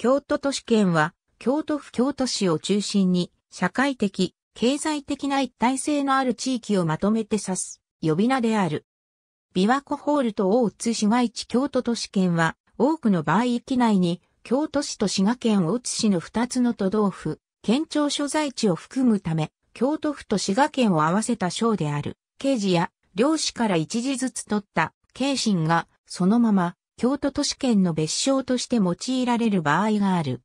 京都都市圏は、京都府京都市を中心に、社会的、経済的な一体性のある地域をまとめて指す、呼び名である。琵琶湖ホールと大津市街地京都都市圏は、多くの場合域内に、京都市と滋賀県大津市の2つの都道府、県庁所在地を含むため、京都府と滋賀県を合わせた省である、刑事や、領師から一時ずつ取った、京臣が、そのまま、京都都市圏の別称として用いられる場合がある。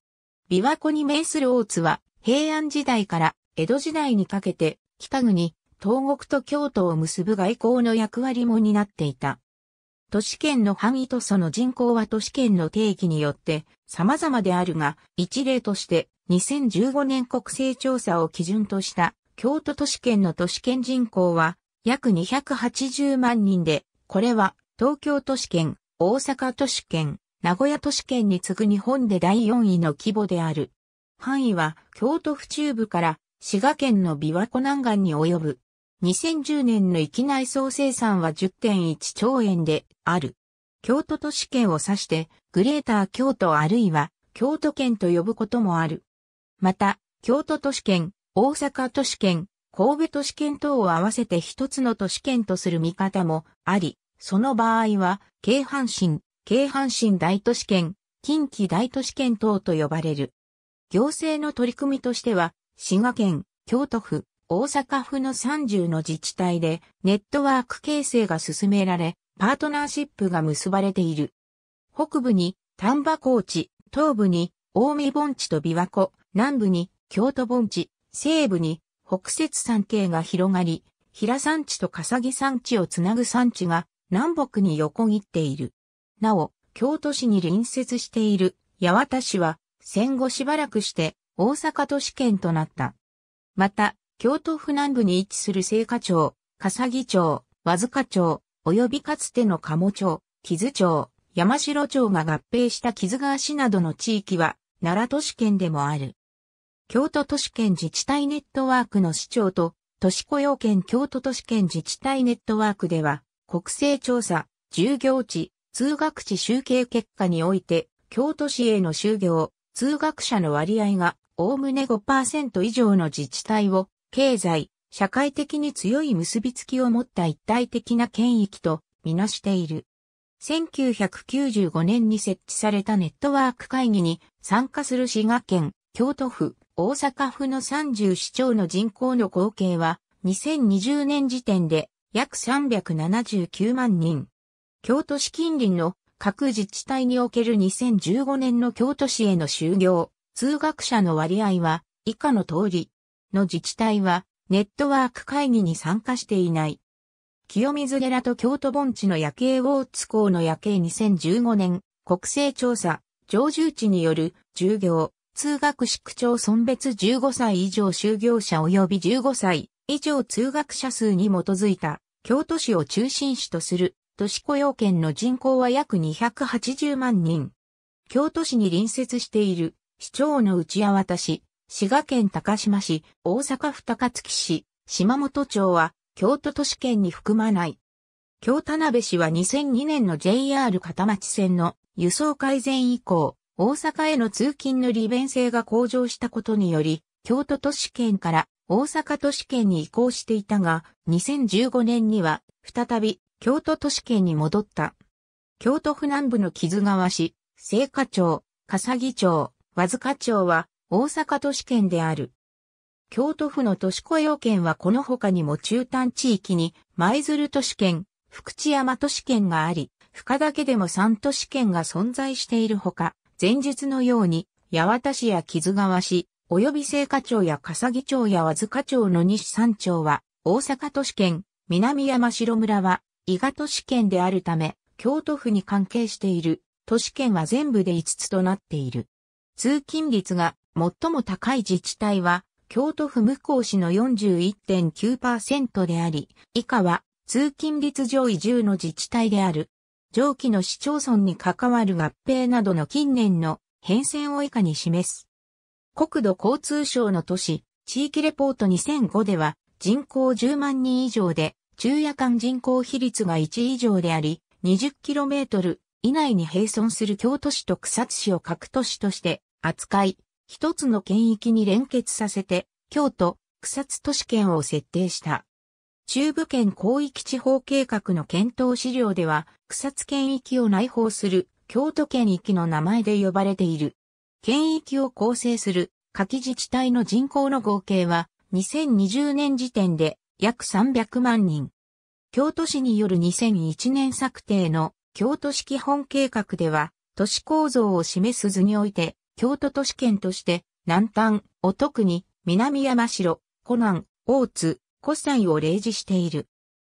琵琶湖に面する大津は、平安時代から江戸時代にかけて、北国、東国と京都を結ぶ外交の役割も担っていた。都市圏の範囲とその人口は都市圏の定義によって様々であるが、一例として2015年国勢調査を基準とした京都都市圏の都市圏人口は約280万人で、これは東京都市圏、大阪都市圏、名古屋都市圏に次ぐ日本で第4位の規模である。範囲は京都府中部から滋賀県の琵琶湖南岸に及ぶ。2010年の域内総生産は10.1兆円である。京都都市圏を指してグレーター京都あるいは京都圏と呼ぶこともある。また、京都都市圏、大阪都市圏、神戸都市圏等を合わせて一つの都市圏とする見方もあり、その場合は、京阪神、京阪神大都市圏、近畿大都市圏等と呼ばれる。行政の取り組みとしては、滋賀県、京都府、大阪府の30の自治体でネットワーク形成が進められ、パートナーシップが結ばれている。北部に丹波高地、東部に大見盆地と琵琶湖、南部に京都盆地、西部に北雪山系が広がり、平山地と笠木山地をつなぐ山地が南北に横切っている。なお、京都市に隣接している八幡市は戦後しばらくして大阪都市圏となった。また、京都府南部に位置する聖火町、笠木町、和塚町、及びかつての鴨町、木津町、山城町が合併した木津川市などの地域は奈良都市圏でもある。京都都市圏自治体ネットワークの市長と都市雇用圏京都都市圏自治体ネットワークでは国勢調査、従業地、通学地集計結果において、京都市への就業、通学者の割合が、おおむね5%以上の自治体を、経済、社会的に強い結びつきを持った一体的な権益とみなしている。1995年に設置されたネットワーク会議に参加する滋賀県、京都府、大阪府の30市町の人口の合計は2020年時点で約379万人。京都市近隣の各自治体における2015年の京都市への就業、通学者の割合は以下の通りの自治体はネットワーク会議に参加していない。清水寺と京都盆地の夜景大津港の夜景2015年国勢調査常住地による従業通学市区町村別15歳以上就業者及び15歳以上通学者数に基づいた京都市を中心市とする都市雇用圏の人口は約280万人。京都市に隣接している市長の内八幡市、滋賀県高島市、大阪府高槻市、島本町は京都都市圏に含まない。京田辺市は2002年の JR 片町線の輸送改善以降、大阪への通勤の利便性が向上したことにより、京都都市圏から大阪都市圏に移行していたが、2015年には再び京都都市圏に戻った。京都府南部の木津川市、青果町、笠木町、和塚町は大阪都市圏である。京都府の都市雇用圏はこの他にも中端地域に舞鶴都市圏、福知山都市圏があり、深田家でも3都市圏が存在しているほか、前述のように八幡市や木津川市、及び聖果町や笠木町や和塚町の西三町は、大阪都市圏、南山城村は、伊賀都市圏であるため、京都府に関係している、都市圏は全部で5つとなっている。通勤率が最も高い自治体は、京都府向こう市の41.9%であり、以下は通勤率上位10の自治体である。上記の市町村に関わる合併などの近年の変遷を以下に示す。国土交通省の都市、地域レポート2005では、人口10万人以上で、昼夜間人口比率が1以上であり、20km 以内に並存する京都市と草津市を各都市として扱い、一つの県域に連結させて、京都、草津都市圏を設定した。中部圏広域地方計画の検討資料では、草津県域を内包する京都県域の名前で呼ばれている。県域を構成する各自治体の人口の合計は2020年時点で約300万人。京都市による2001年策定の京都市基本計画では都市構造を示す図において京都都市圏として南端を特に南山城、湖南、大津、湖西を例示している。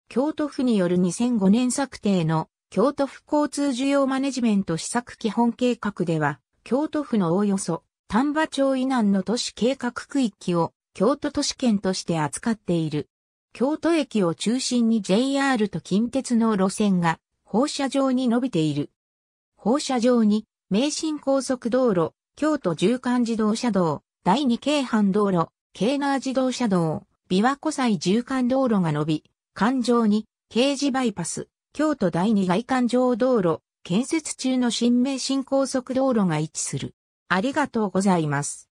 京都府による2005年策定の京都府交通需要マネジメント施策基本計画では京都府のおおよそ、丹波町以南の都市計画区域を京都都市圏として扱っている。京都駅を中心に JR と近鉄の路線が放射状に伸びている。放射状に名神高速道路、京都縦貫自動車道、第二京阪道路、京奈自動車道、琵琶湖西縦貫道路が伸び、環状に、京事バイパス、京都第二外環状道路、建設中の新名神高速道路が位置する。ありがとうございます。